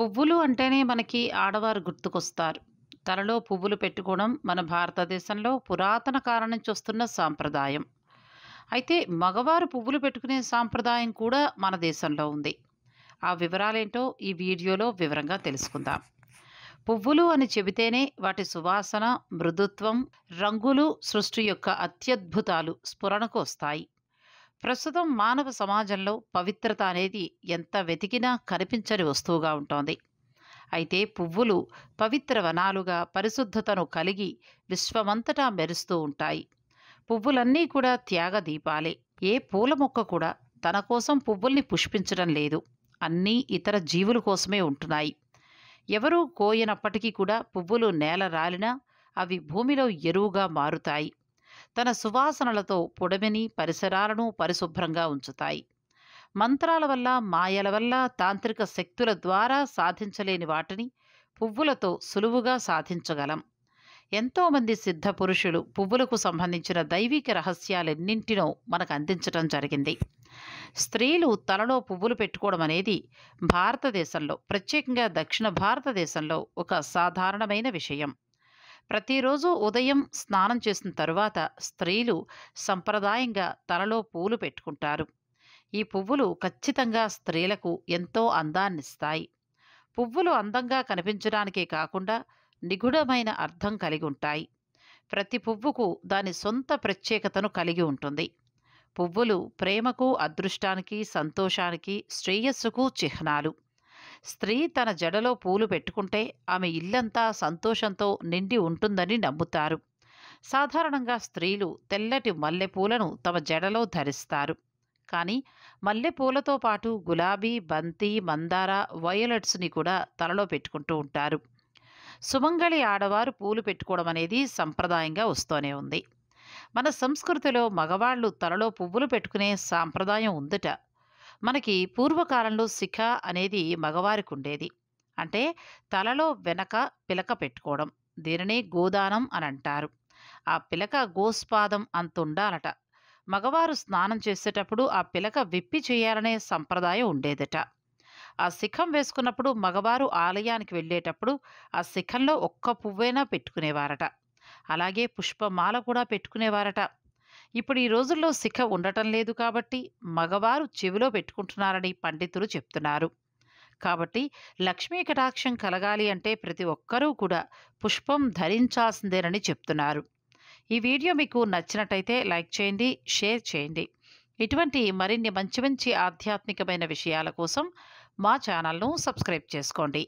పువ్వులు అంటేనే మనకి ఆడవారు గుర్తుకొస్తారు తలలో పువ్వులు పెట్టుకోవడం మన భారతదేశంలో పురాతన కాలం నుంచి వస్తున్న సాంప్రదాయం అయితే మగవారు పువ్వులు పెట్టుకునే సాంప్రదాయం కూడా మన దేశంలో ఉంది ఆ వివరాలేంటో ఈ వీడియోలో వివరంగా తెలుసుకుందాం పువ్వులు అని చెబితేనే వాటి సువాసన మృదుత్వం రంగులు సృష్టి యొక్క అత్యద్భుతాలు స్ఫురణకు వస్తాయి ప్రస్తుతం మానవ సమాజంలో పవిత్రత అనేది ఎంత వెతికినా కనిపించని వస్తువుగా ఉంటోంది అయితే పువ్వులు పవిత్ర వనాలుగా పరిశుద్ధతను కలిగి విశ్వమంతటా మెరుస్తూ ఉంటాయి పువ్వులన్నీ కూడా త్యాగ దీపాలే ఏ పూల మొక్క కూడా తన కోసం పువ్వుల్ని పుష్పించడం లేదు అన్నీ ఇతర జీవుల కోసమే ఉంటున్నాయి ఎవరూ కోయనప్పటికీ కూడా పువ్వులు నేల రాలినా అవి భూమిలో ఎరువుగా మారుతాయి తన సువాసనలతో పొడమిని పరిసరాలను పరిశుభ్రంగా ఉంచుతాయి మంత్రాల వల్ల మాయల వల్ల తాంత్రిక శక్తుల ద్వారా సాధించలేని వాటిని పువ్వులతో సులువుగా సాధించగలం ఎంతోమంది సిద్ధ పురుషులు పువ్వులకు సంబంధించిన దైవిక రహస్యాలెన్నింటినో మనకు అందించడం జరిగింది స్త్రీలు తలలో పువ్వులు పెట్టుకోవడం అనేది భారతదేశంలో ప్రత్యేకంగా దక్షిణ భారతదేశంలో ఒక సాధారణమైన విషయం ప్రతిరోజు ఉదయం స్నానం చేసిన తరువాత స్త్రీలు సంప్రదాయంగా తలలో పూలు పెట్టుకుంటారు ఈ పువ్వులు ఖచ్చితంగా స్త్రీలకు ఎంతో అందాన్నిస్తాయి పువ్వులు అందంగా కనిపించడానికే కాకుండా నిగుడమైన అర్థం కలిగి ఉంటాయి ప్రతి పువ్వుకు దాని సొంత ప్రత్యేకతను కలిగి ఉంటుంది పువ్వులు ప్రేమకు అదృష్టానికి సంతోషానికి శ్రేయస్సుకు చిహ్నాలు స్త్రీ తన జడలో పూలు పెట్టుకుంటే ఆమె ఇల్లంతా సంతోషంతో నిండి ఉంటుందని నమ్ముతారు సాధారణంగా స్త్రీలు తెల్లటి మల్లెపూలను తమ జడలో ధరిస్తారు కానీ మల్లెపూలతో పాటు గులాబీ బంతి మందార వయోలెట్స్ని కూడా తలలో పెట్టుకుంటూ ఉంటారు సుమంగళి ఆడవారు పూలు పెట్టుకోవడం అనేది సంప్రదాయంగా వస్తూనే ఉంది మన సంస్కృతిలో మగవాళ్ళు తలలో పువ్వులు పెట్టుకునే సాంప్రదాయం ఉందట మనకి పూర్వకాలంలో శిఖ అనేది మగవారికి ఉండేది అంటే తలలో వెనక పిలక పెట్టుకోవడం దీనిని గోదానం అని అంటారు ఆ పిలక గోస్పాదం అంత ఉండాలట మగవారు స్నానం చేసేటప్పుడు ఆ పిలక విప్పి చేయాలనే సంప్రదాయం ఉండేదట ఆ శిఖం వేసుకున్నప్పుడు మగవారు ఆలయానికి వెళ్ళేటప్పుడు ఆ శిఖంలో ఒక్క పువ్వైనా పెట్టుకునేవారట అలాగే పుష్పమాల కూడా పెట్టుకునేవారట ఇప్పుడు ఈ రోజుల్లో శిఖ ఉండటం లేదు కాబట్టి మగవారు చెవిలో పెట్టుకుంటున్నారని పండితులు చెప్తున్నారు కాబట్టి లక్ష్మీ కటాక్షం కలగాలి అంటే ప్రతి ఒక్కరూ కూడా పుష్పం ధరించాల్సిందేనని చెప్తున్నారు ఈ వీడియో మీకు నచ్చినట్టయితే లైక్ చేయండి షేర్ చేయండి ఇటువంటి మరిన్ని మంచి మంచి ఆధ్యాత్మికమైన విషయాల కోసం మా ఛానల్ను సబ్స్క్రైబ్ చేసుకోండి